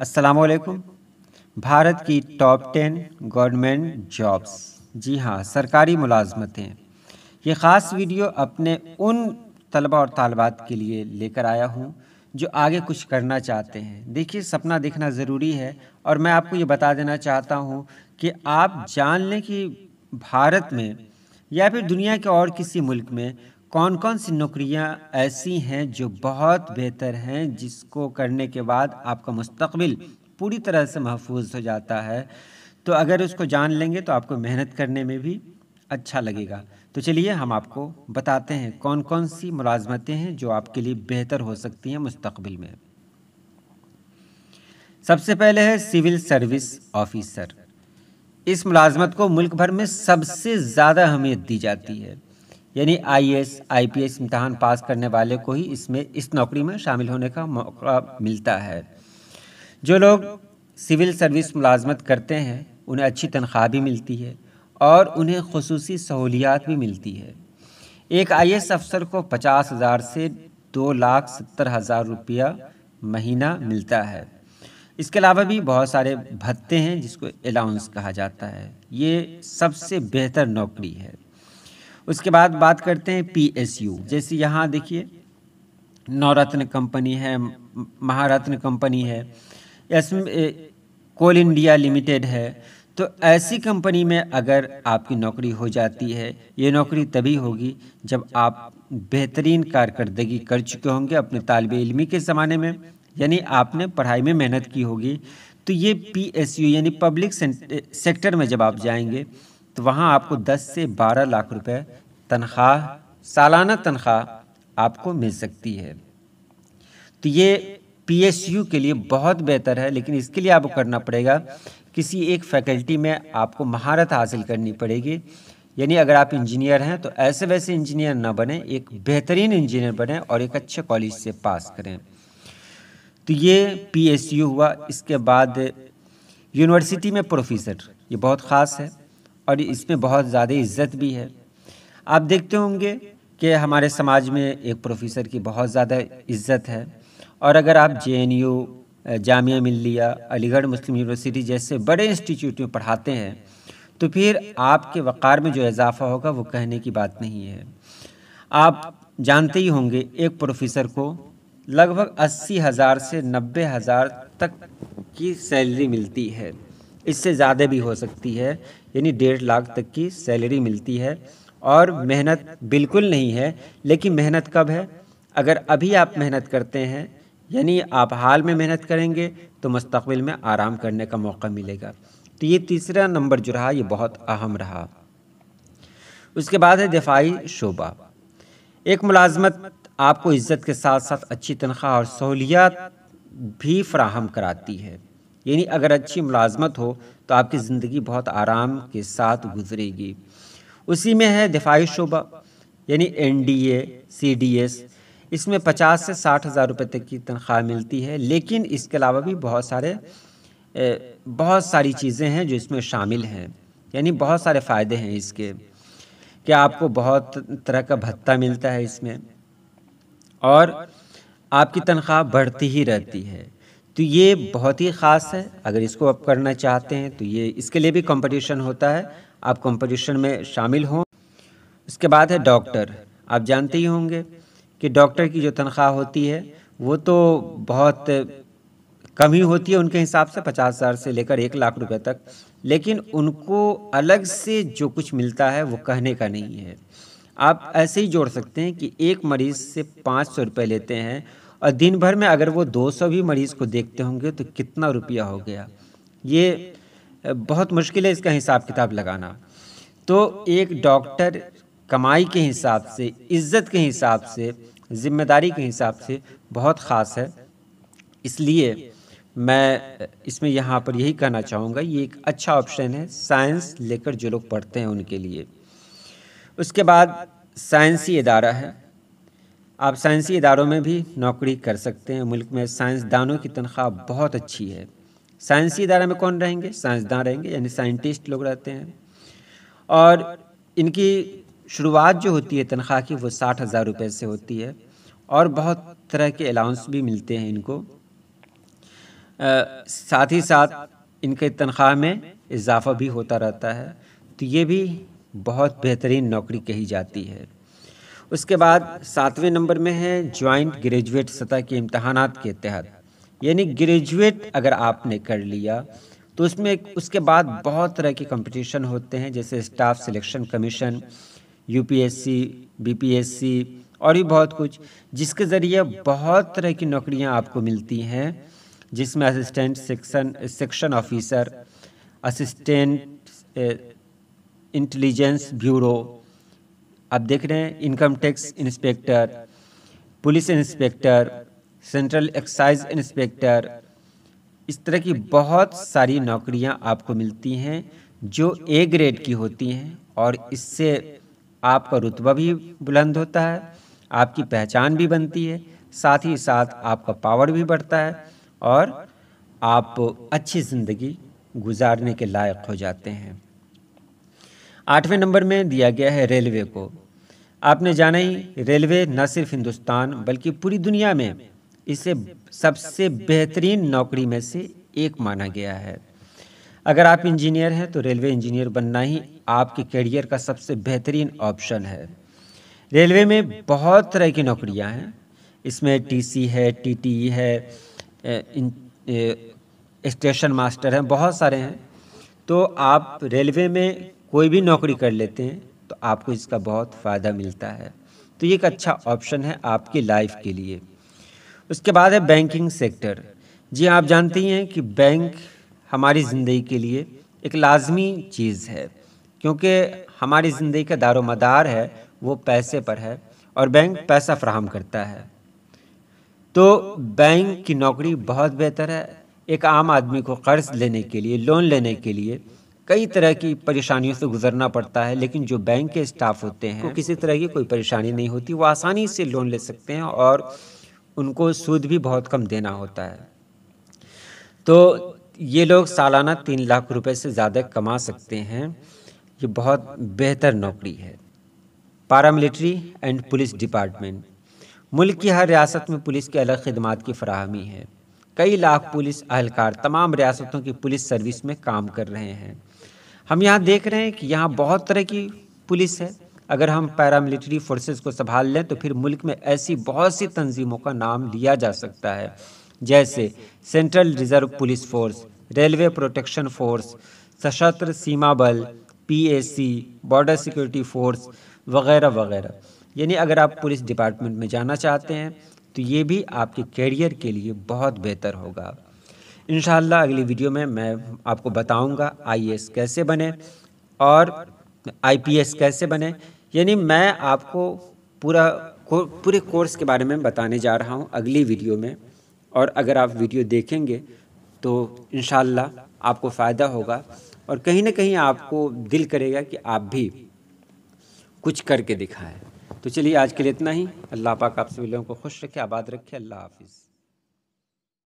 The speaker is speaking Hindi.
वालेकुम भारत की टॉप टेन गवर्नमेंट जॉब्स जी हाँ सरकारी मुलाजमतें ये ख़ास वीडियो अपने उन तलबा और तालबात के लिए लेकर आया हूँ जो आगे कुछ करना चाहते हैं देखिए सपना देखना ज़रूरी है और मैं आपको ये बता देना चाहता हूँ कि आप जान लें कि भारत में या फिर दुनिया के और किसी मुल्क में कौन कौन सी नौकरियां ऐसी हैं जो बहुत बेहतर हैं जिसको करने के बाद आपका मुस्तबिल पूरी तरह से महफूज हो जाता है तो अगर उसको जान लेंगे तो आपको मेहनत करने में भी अच्छा लगेगा तो चलिए हम आपको बताते हैं कौन कौन सी मुलाजमतें हैं जो आपके लिए बेहतर हो सकती हैं मुस्तबिल में सबसे पहले है सिविल सर्विस ऑफिसर इस मुलाजमत को मुल्क भर में सबसे ज़्यादा अहमियत दी जाती है यानी आईएएस आईपीएस इम्तहान पास करने वाले को ही इसमें इस नौकरी में शामिल होने का मौका मिलता है जो लोग सिविल सर्विस मुलाजमत करते हैं उन्हें अच्छी तनख्वाह भी मिलती है और उन्हें खसूस सहूलियात भी मिलती है एक आई अफ़सर को पचास हज़ार से दो लाख सत्तर हज़ार रुपया महीना मिलता है इसके अलावा भी बहुत सारे भत्ते हैं जिसको अलाउंस कहा जाता है ये सबसे बेहतर नौकरी है उसके बाद बात करते हैं पीएसयू जैसे यहाँ देखिए नवरत्न कंपनी है महारत्न कंपनी है कोल इंडिया लिमिटेड है तो ऐसी कंपनी में अगर आपकी नौकरी हो जाती है ये नौकरी तभी होगी जब आप बेहतरीन कारकर्दगी कर चुके होंगे अपने तालब इलमी के ज़माने में यानी आपने पढ़ाई में मेहनत की होगी तो ये पी एस यू यानी पब्लिक सेक्टर में जब आप जाएंगे तो वहाँ आपको 10 से 12 लाख रुपए तनख्वाह सालाना तनख्वाह आपको मिल सकती है तो ये पीएसयू के लिए बहुत बेहतर है लेकिन इसके लिए आपको करना पड़ेगा किसी एक फैकल्टी में आपको महारत हासिल करनी पड़ेगी यानी अगर आप इंजीनियर हैं तो ऐसे वैसे इंजीनियर ना बने एक बेहतरीन इंजीनियर बने और एक अच्छे कॉलेज से पास करें तो ये पीएसयू हुआ इसके बाद यूनिवर्सिटी में प्रोफेसर ये बहुत ख़ास है और इसमें बहुत ज़्यादा इज्जत भी है आप देखते होंगे कि हमारे समाज में एक प्रोफेसर की बहुत ज़्यादा इज्जत है और अगर आप जे एन यू जामिया मिलिया अलीगढ़ मुस्लिम यूनिवर्सिटी जैसे बड़े इंस्टीट्यूट में पढ़ाते हैं तो फिर आपके वक़ार में जो इजाफ़ा होगा वो कहने की बात नहीं है आप जानते ही होंगे एक प्रोफेसर को लगभग अस्सी हज़ार से नब्बे हज़ार तक की सैलरी मिलती है इससे ज़्यादा भी हो सकती है यानी डेढ़ लाख तक की सैलरी मिलती है और मेहनत बिल्कुल नहीं है लेकिन मेहनत कब है अगर अभी आप मेहनत करते हैं यानी आप हाल में मेहनत करेंगे तो मुस्तबिल में आराम करने का मौका मिलेगा तो ये तीसरा नंबर जो रहा ये बहुत अहम रहा उसके बाद है दिफाई शोबा एक मुलाजमत आपको इज़्ज़त के साथ साथ अच्छी तनख्वाह और सहूलियात भी फ्राहम कराती है यानी अगर अच्छी मुलाजमत हो तो आपकी ज़िंदगी बहुत आराम के साथ गुजरेगी उसी में है दिफाई शुबा यानी N D A C D S इसमें पचास से साठ हज़ार रुपये तक की तनख्वाह मिलती है लेकिन इसके अलावा भी बहुत सारे बहुत सारी चीज़ें हैं जो इसमें शामिल हैं यानी बहुत सारे फ़ायदे हैं इसके कि आपको बहुत तरह का भत्ता मिलता है इसमें और आपकी तनख्वाह बढ़ती ही रहती है तो ये बहुत ही ख़ास है अगर इसको आप करना चाहते हैं तो ये इसके लिए भी कंपटीशन होता है आप कंपटीशन में शामिल हों उसके बाद है डॉक्टर आप जानते ही होंगे कि डॉक्टर की जो तनख्वाह होती है वो तो बहुत कम ही होती है उनके हिसाब से पचास हज़ार से लेकर एक लाख रुपए तक लेकिन उनको अलग से जो कुछ मिलता है वो कहने का नहीं है आप ऐसे ही जोड़ सकते हैं कि एक मरीज़ से पाँच सौ रुपये लेते हैं और दिन भर में अगर वो 200 भी मरीज़ को देखते होंगे तो कितना रुपया हो गया ये बहुत मुश्किल है इसका हिसाब किताब लगाना तो एक डॉक्टर कमाई के हिसाब से इज्जत के हिसाब से ज़िम्मेदारी के हिसाब से बहुत ख़ास है इसलिए मैं इसमें यहाँ पर यही कहना चाहूँगा ये एक अच्छा ऑप्शन है साइंस लेकर जो लोग पढ़ते हैं उनके लिए उसके बाद साइंसी अदारा है आप साइंसी इदारों में भी नौकरी कर सकते हैं मुल्क में साइंसदानों की तनख्वाह बहुत अच्छी है साइंसी इदारा में कौन रहेंगे साइंसदान रहेंगे यानी साइंटिस्ट लोग रहते हैं और इनकी शुरुआत जो होती है तनख्वाह की वो साठ हज़ार रुपये से होती है और बहुत तरह के अलाउंस भी मिलते हैं इनको आ, साथ ही साथ इनके तनख्वाह में इजाफा भी होता रहता है तो ये भी बहुत बेहतरीन नौकरी कही जाती है उसके बाद सातवें नंबर में है ज्वाइंट ग्रेजुएट सतह के इम्तहान के तहत यानी ग्रेजुएट अगर आपने कर लिया तो उसमें उसके बाद बहुत तरह के कंपटीशन होते हैं जैसे staff selection commission UPSC BPSC और भी बहुत कुछ जिसके ज़रिए बहुत तरह की नौकरियां आपको मिलती हैं जिसमें assistant section section officer assistant intelligence bureau आप देख रहे हैं income tax inspector police inspector central excise inspector इस तरह की बहुत सारी नौकरियां आपको मिलती हैं जो ए ग्रेड की होती हैं और इससे आपका रुतबा भी बुलंद होता है आपकी पहचान भी बनती है साथ ही साथ आपका पावर भी बढ़ता है और आप अच्छी ज़िंदगी गुजारने के लायक हो जाते हैं आठवें नंबर में दिया गया है रेलवे को आपने जाना ही रेलवे न सिर्फ हिंदुस्तान बल्कि पूरी दुनिया में इसे सबसे बेहतरीन नौकरी में से एक माना गया है अगर आप इंजीनियर हैं तो रेलवे इंजीनियर बनना ही आपके करियर का सबसे बेहतरीन ऑप्शन है रेलवे में बहुत तरह की नौकरियां हैं इसमें टीसी है टीटीई है स्टेशन मास्टर हैं बहुत सारे हैं तो आप रेलवे में कोई भी नौकरी कर लेते हैं तो आपको इसका बहुत फ़ायदा मिलता है तो ये एक अच्छा ऑप्शन है आपकी लाइफ के लिए उसके बाद है बैंकिंग सेक्टर जी हाँ, आप जानते ही हैं कि बैंक हमारी ज़िंदगी के लिए एक लाजमी चीज़ है क्योंकि हमारी ज़िंदगी का दारोमदार है वो पैसे पर है और बैंक पैसा फ्राहम करता है तो बैंक की नौकरी बहुत बेहतर है एक आम आदमी को कर्ज लेने के लिए लोन लेने के लिए कई तरह की परेशानियों से गुजरना पड़ता है लेकिन जो बैंक के स्टाफ होते हैं किसी तरह की कोई परेशानी नहीं होती वो आसानी से लोन ले सकते हैं और उनको सूद भी बहुत कम देना होता है तो ये लोग सालाना तीन लाख रुपए से ज़्यादा कमा सकते हैं ये बहुत बेहतर नौकरी है पारामिलिट्री एंड पुलिस डिपार्टमेंट मुल्क की हर रियासत में पुलिस के अलग खदमात की फरहमी है कई लाख पुलिस अहलकार तमाम रियासतों की पुलिस सर्विस में काम कर रहे हैं हम यहाँ देख रहे हैं कि यहाँ बहुत तरह की पुलिस है अगर हम पैरामिलिट्री फोर्सेस को संभाल लें तो फिर मुल्क में ऐसी बहुत सी तंजीमों का नाम लिया जा सकता है जैसे central reserve police force railway protection force Sashastra Seema बल पीएसी, बॉर्डर सिक्योरिटी फोर्स वगैरह वगैरह यानी अगर आप पुलिस डिपार्टमेंट में जाना चाहते हैं तो ये भी आपके कैरियर के लिए बहुत बेहतर होगा इन अगली वीडियो में मैं आपको बताऊंगा आई कैसे बने और आई कैसे बने यानी मैं आपको पूरा को, पूरे कोर्स के बारे में बताने जा रहा हूं अगली वीडियो में और अगर आप वीडियो देखेंगे तो इन आपको फ़ायदा होगा और कहीं ना कहीं आपको दिल करेगा कि आप भी कुछ करके दिखाएं तो चलिए आज के लिए इतना ही अल्लाह पाक आप सभी लोगों को खुश रखे आबाद रखे अल्लाह हाफिज़